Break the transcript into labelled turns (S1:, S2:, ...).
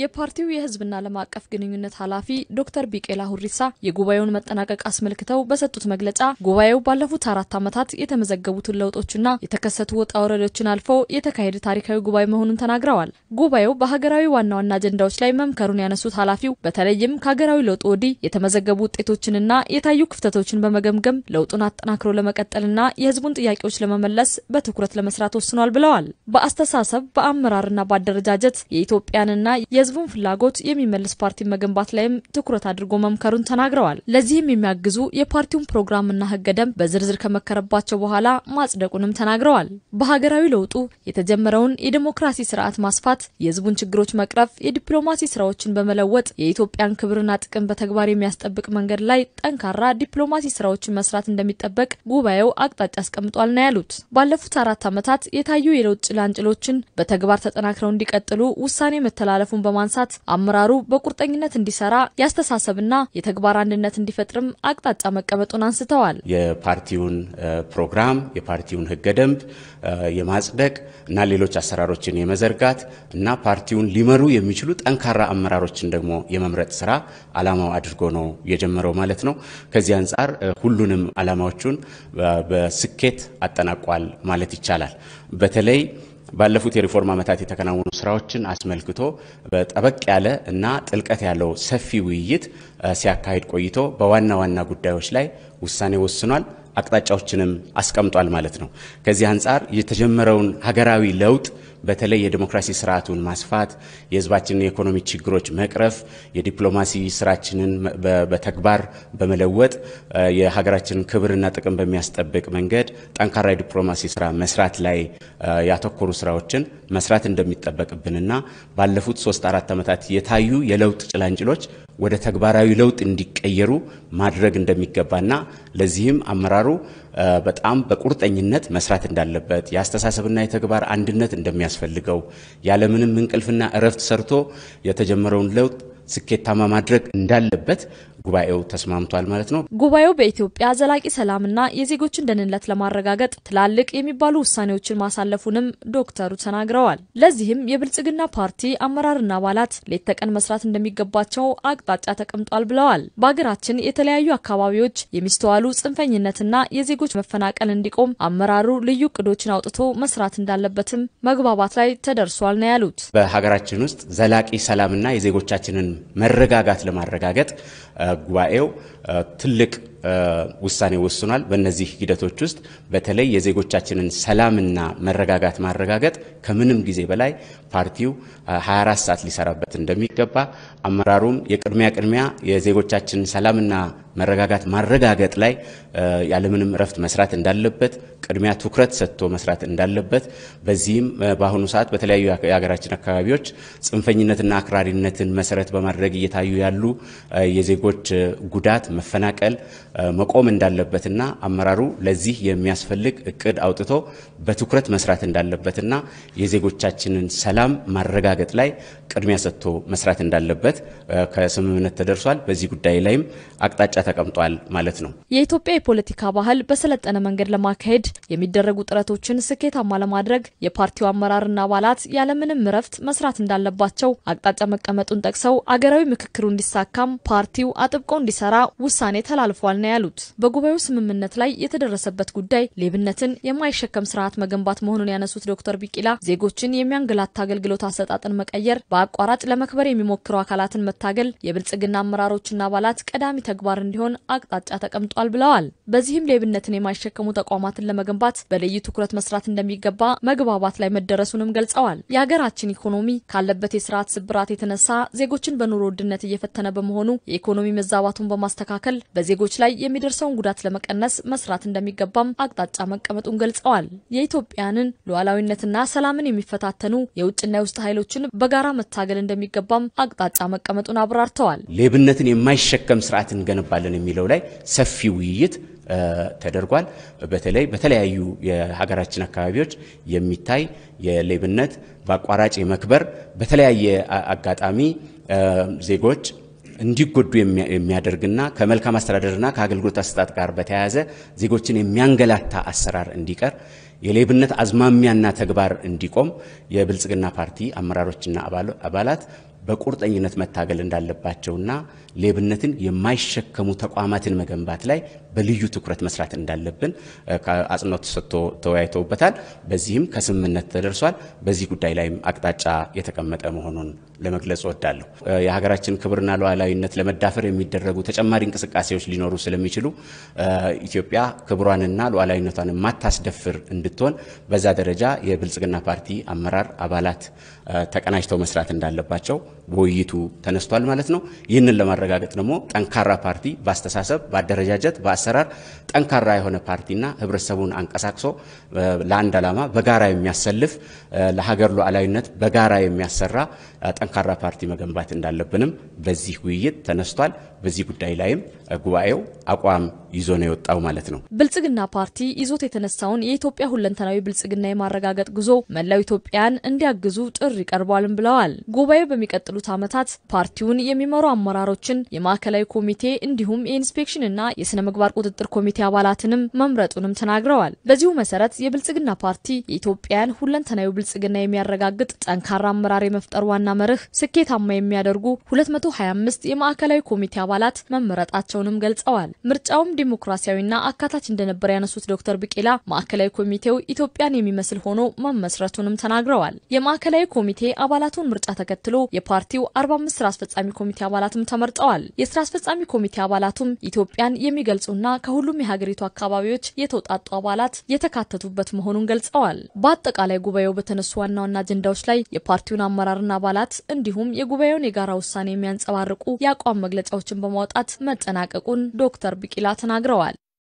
S1: የፓርቲው የህዝብና ዓለም አቀፍ ግንኙነት ኃላፊ ዶክተር ቢቄላ ሁሪሳ የጉባኤውን መጠናቀቅ አስመልክተው በሰጡት መግለጫ ጉባኤው ባለፉት አራት ዓመታት የተመዘገቡትን ለውጦችና የተከሰቱ ወጣ ወረዶችን አልፎ የተካሄደ ታሪካዊ ጉባኤ መሆኑን ተናግረዋል። ጉባኤው በሀገራዊ ዋና ዋና አጀንዳዎች ላይ መምከሩን ያነሱት ኃላፊው በተለይም ከሀገራዊ ለውጥ ወዲህ የተመዘገቡ ውጤቶችንና የታዩ ክፍተቶችን በመገምገም ለውጡን አጠናክሮ ለመቀጠልና የህዝቡን ጥያቄዎች ለመመለስ በትኩረት ለመስራት ወስኗል ብለዋል። በአስተሳሰብ በአመራርና በአደረጃጀት የኢትዮጵያንና የህዝቡን ፍላጎት የሚመልስ ፓርቲ መገንባት ላይም ትኩረት አድርጎ መምከሩን ተናግረዋል። ለዚህም የሚያግዙ የፓርቲውን ፕሮግራምና ህገ ደንብ በዝርዝር ከመከረባቸው በኋላ ማጽደቁንም ተናግረዋል። በሀገራዊ ለውጡ የተጀመረውን የዲሞክራሲ ስርዓት ማስፋት፣ የህዝቡን ችግሮች መቅረፍ፣ የዲፕሎማሲ ስራዎችን በመለወጥ የኢትዮጵያን ክብርና ጥቅም በተግባር የሚያስጠብቅ መንገድ ላይ ጠንካራ ዲፕሎማሲ ስራዎችን መስራት እንደሚጠበቅ ጉባኤው አቅጣጫ አስቀምጧል ነው ያሉት። ባለፉት አራት ዓመታት የታዩ የለውጥ ጭላንጭሎችን በተግባር ተጠናክረው እንዲቀጥሉ ውሳኔ መተላለፉን በማ በማንሳት አመራሩ በቁርጠኝነት እንዲሰራ የአስተሳሰብና የተግባር አንድነት እንዲፈጥርም አቅጣጫ መቀመጡን አንስተዋል።
S2: የፓርቲውን ፕሮግራም፣ የፓርቲውን ህገ ደንብ የማጽደቅ እና ሌሎች አሰራሮችን የመዘርጋት እና ፓርቲውን ሊመሩ የሚችሉ ጠንካራ አመራሮችን ደግሞ የመምረጥ ስራ አላማው አድርጎ ነው የጀመረው ማለት ነው። ከዚህ አንጻር ሁሉንም አላማዎቹን በስኬት አጠናቋል ማለት ይቻላል። በተለይ ባለፉት የሪፎርም ዓመታት የተከናወኑ ስራዎችን አስመልክቶ በጠበቅ ያለ እና ጥልቀት ያለው ሰፊ ውይይት ሲያካሂድ ቆይቶ በዋና ዋና ጉዳዮች ላይ ውሳኔ ወስኗል፣ አቅጣጫዎችንም አስቀምጧል ማለት ነው። ከዚህ አንጻር የተጀመረውን ሀገራዊ ለውጥ በተለይ የዲሞክራሲ ስርዓቱን ማስፋት፣ የህዝባችንን የኢኮኖሚ ችግሮች መቅረፍ፣ የዲፕሎማሲ ስራችንን በተግባር በመለወጥ የሀገራችንን ክብርና ጥቅም በሚያስጠብቅ መንገድ ጠንካራ የዲፕሎማሲ ስራ መስራት ላይ ያተኮሩ ስራዎችን መስራት እንደሚጠበቅብንና ባለፉት ሶስት አራት ዓመታት የታዩ የለውጥ ጭላንጭሎች ወደ ተግባራዊ ለውጥ እንዲቀየሩ ማድረግ እንደሚገባና ለዚህም አመራሩ በጣም በቁርጠኝነት መስራት እንዳለበት የአስተሳሰብና የተግባር አንድነት እንደሚያስ የሚያስፈልገው። ያለምንም እንቅልፍና እረፍት ሰርቶ የተጀመረውን ለውጥ ስኬታማ ማድረግ እንዳለበት ጉባኤው ተስማምቷል ማለት ነው።
S1: ጉባኤው በኢትዮጵያ ዘላቂ ሰላምና የዜጎችን ደህንነት ለማረጋገጥ ትላልቅ የሚባሉ ውሳኔዎችን ማሳለፉንም ዶክተሩ ተናግረዋል። ለዚህም የብልጽግና ፓርቲ አመራርና አባላት ሌት ተቀን መስራት እንደሚገባቸው አቅጣጫ ተቀምጧል ብለዋል። በሀገራችን የተለያዩ አካባቢዎች የሚስተዋሉ ጽንፈኝነትና የዜጎች መፈናቀል እንዲቆም አመራሩ ልዩ እቅዶችን አውጥቶ መስራት እንዳለበትም መግባባት ላይ ተደርሷል ነው ያሉት።
S2: በሀገራችን ውስጥ ዘላቂ ሰላምና የዜጎቻችንን መረጋጋት ለማረጋገጥ ጉባኤው ትልቅ ውሳኔ ወስኗል። በእነዚህ ሂደቶች ውስጥ በተለይ የዜጎቻችንን ሰላምና መረጋጋት ማረጋገጥ ከምንም ጊዜ በላይ ፓርቲው 24 ሰዓት ሊሰራበት እንደሚገባ አመራሩም የቅድሚያ ቅድሚያ የዜጎቻችንን ሰላምና መረጋጋት ማረጋገጥ ላይ ያለምንም እረፍት መስራት እንዳለበት ቅድሚያ ትኩረት ሰጥቶ መስራት እንዳለበት በዚህም በአሁኑ ሰዓት በተለያዩ የሀገራችን አካባቢዎች ጽንፈኝነትና አክራሪነትን መሰረት በማድረግ እየታዩ ያሉ የዜጎች ጉዳት፣ መፈናቀል መቆም እንዳለበትና አመራሩ ለዚህ የሚያስፈልግ እቅድ አውጥቶ በትኩረት መስራት እንዳለበትና የዜጎቻችንን ሰላም ማረጋገጥ ላይ ቅድሚያ ሰጥቶ መስራት እንዳለበት ከስምምነት ተደርሷል። በዚህ ጉዳይ ላይም አቅጣጫ ተቀምጧል ማለት ነው።
S1: የኢትዮጵያ የፖለቲካ ባህል በሰለጠነ መንገድ ለማካሄድ የሚደረጉ ጥረቶችን ስኬታማ ለማድረግ የፓርቲው አመራርና አባላት ያለምንም እረፍት መስራት እንዳለባቸው አቅጣጫ መቀመጡን ጠቅሰው አገራዊ ምክክሩ እንዲሳካም ፓርቲው አጥብቆ እንዲሰራ ውሳኔ ተላልፏል። ነው ያሉት። በጉባኤው ስምምነት ላይ የተደረሰበት ጉዳይ ሌብነትን የማይሸከም ስርዓት መገንባት መሆኑን ያነሱት ዶክተር ቢቂላ ዜጎችን የሚያንገላታ አገልግሎት አሰጣጥን መቀየር፣ በአቋራጭ ለመክበር የሚሞክሩ አካላትን መታገል የብልጽግና አመራሮችና አባላት ቀዳሚ ተግባር እንዲሆን አቅጣጫ ተቀምጧል ብለዋል። በዚህም ሌብነትን የማይሸከሙ ተቋማትን ለመገንባት በልዩ ትኩረት መስራት እንደሚገባ መግባባት ላይ መደረሱንም ገልጸዋል። የሀገራችን ኢኮኖሚ ካለበት የስርዓት ስብራት የተነሳ ዜጎችን በኑሮ ውድነት እየፈተነ በመሆኑ የኢኮኖሚ መዛባቱን በማስተካከል በዜጎች ላይ የሚደርሰውን ጉዳት ለመቀነስ መስራት እንደሚገባም አቅጣጫ መቀመጡን ገልጸዋል። የኢትዮጵያንን ሉዓላዊነትና ሰላምን የሚፈታተኑ የውጭና የውስጥ ኃይሎችን በጋራ መታገል እንደሚገባም አቅጣጫ መቀመጡን አብራርተዋል።
S2: ሌብነትን የማይሸከም ስርዓት እንገነባለን የሚለው ላይ ሰፊ ውይይት ተደርጓል። በተለይ በተለያዩ የሀገራችን አካባቢዎች የሚታይ የሌብነት በአቋራጭ የመክበር በተለያየ አጋጣሚ ዜጎች እንዲጎዱ የሚያደርግና ከመልካም አስተዳደርና ከአገልግሎት አሰጣጥ ጋር በተያያዘ ዜጎችን የሚያንገላታ አሰራር እንዲቀር የሌብነት አዝማሚያና ተግባር እንዲቆም የብልጽግና ፓርቲ አመራሮችና አባላት በቁርጠኝነት መታገል እንዳለባቸውና ሌብነትን የማይሸከሙ ተቋማትን መገንባት ላይ በልዩ ትኩረት መስራት እንዳለብን አጽንኦት ተሰጥቶ ተወያይተውበታል። በዚህም ከስምምነት ተደርሷል። በዚህ ጉዳይ ላይም አቅጣጫ የተቀመጠ መሆኑን ለመግለጽ እወዳለሁ። የሀገራችን ክብርና ሉዓላዊነት ለመዳፈር የሚደረጉ ተጨማሪ እንቅስቃሴዎች ሊኖሩ ስለሚችሉ ኢትዮጵያ ክብሯንና ሉዓላዊነቷን የማታስደፍር እንድትሆን በዛ ደረጃ የብልጽግና ፓርቲ አመራር አባላት ተቀናጅተው መስራት እንዳለባቸው በውይይቱ ተነስቷል ማለት ነው። ይህንን ለማረጋገጥ ደግሞ ጠንካራ ፓርቲ በአስተሳሰብ፣ በአደረጃጀት፣ በአሰራር ጠንካራ የሆነ ፓርቲና ህብረተሰቡን አንቀሳቅሶ ለአንድ ዓላማ በጋራ የሚያሰልፍ ለሀገር ሉዓላዊነት በጋራ የሚያሰራ ጠንካራ ፓርቲ መገንባት እንዳለብንም በዚህ ውይይት ተነስቷል። በዚህ ጉዳይ ላይም ጉባኤው አቋም ይዞ ነው የወጣው ማለት ነው።
S1: ብልጽግና ፓርቲ ይዞት የተነሳውን የኢትዮጵያ ሁለንተናዊ ብልጽግና የማረጋገጥ ጉዞ መላው ኢትዮጵያን እንዲያግዙ ጥሪ ቀርቧልም ብለዋል። ጉባኤው በሚቀጥሉ በሚቀጥሉት ዓመታት ፓርቲውን የሚመሩ አመራሮችን የማዕከላዊ ኮሚቴ እንዲሁም የኢንስፔክሽንና የስነ ምግባር ቁጥጥር ኮሚቴ አባላትንም መምረጡንም ተናግረዋል። በዚሁ መሰረት የብልጽግና ፓርቲ የኢትዮጵያን ሁለንተናዊ ብልጽግና የሚያረጋግጥ ጠንካራ አመራር የመፍጠር ዋና መርህ ስኬታማ የሚያደርጉ 225 የማዕከላዊ ኮሚቴ አባላት መመረጣቸውንም ገልጸዋል። ምርጫውም ዴሞክራሲያዊና አካታች እንደነበር ያነሱት ዶክተር ብቄላ ማዕከላዊ ኮሚቴው ኢትዮጵያን የሚመስል ሆኖ መመስረቱንም ተናግረዋል። የማዕከላዊ ኮሚቴ አባላቱን ምርጫ ተከትሎ የፓር ፓርቲው 45 ስራ አስፈጻሚ ኮሚቴ አባላትም ተመርጠዋል። የስራ አስፈጻሚ ኮሚቴ አባላቱም ኢትዮጵያን የሚገልጹና ከሁሉም የሀገሪቱ አካባቢዎች የተውጣጡ አባላት የተካተቱበት መሆኑን ገልጸዋል። በአጠቃላይ ጉባኤው በተነሱ ዋና ዋና አጀንዳዎች ላይ የፓርቲውን አመራርና አባላት እንዲሁም የጉባኤውን የጋራ ውሳኔ የሚያንጸባርቁ የአቋም መግለጫዎችን በማውጣት መጠናቀቁን ዶክተር ብቂላ ተናግረዋል።